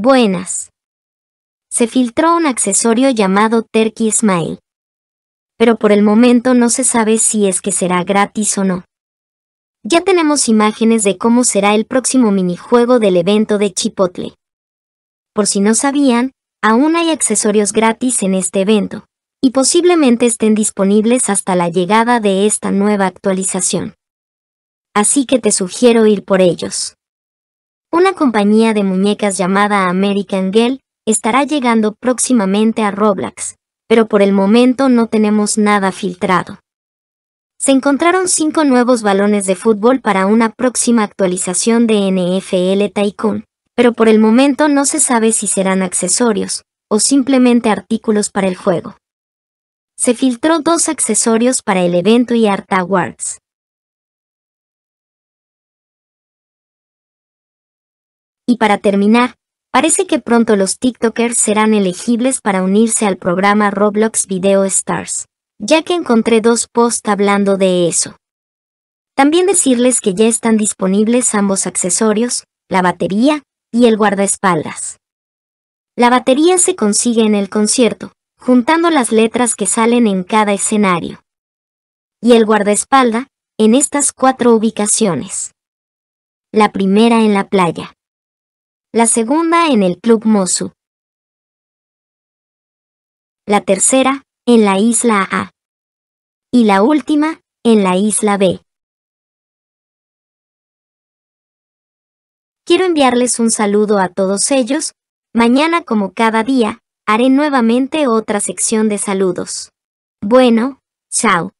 Buenas. Se filtró un accesorio llamado Turkey Smile. Pero por el momento no se sabe si es que será gratis o no. Ya tenemos imágenes de cómo será el próximo minijuego del evento de Chipotle. Por si no sabían, aún hay accesorios gratis en este evento, y posiblemente estén disponibles hasta la llegada de esta nueva actualización. Así que te sugiero ir por ellos. Una compañía de muñecas llamada American Girl estará llegando próximamente a Roblox, pero por el momento no tenemos nada filtrado. Se encontraron cinco nuevos balones de fútbol para una próxima actualización de NFL Tycoon, pero por el momento no se sabe si serán accesorios o simplemente artículos para el juego. Se filtró dos accesorios para el evento y Art Awards. Y para terminar, parece que pronto los TikTokers serán elegibles para unirse al programa Roblox Video Stars, ya que encontré dos posts hablando de eso. También decirles que ya están disponibles ambos accesorios, la batería y el guardaespaldas. La batería se consigue en el concierto, juntando las letras que salen en cada escenario. Y el guardaespalda, en estas cuatro ubicaciones. La primera en la playa la segunda en el Club Mosu, la tercera en la isla A y la última en la isla B. Quiero enviarles un saludo a todos ellos. Mañana como cada día, haré nuevamente otra sección de saludos. Bueno, chao.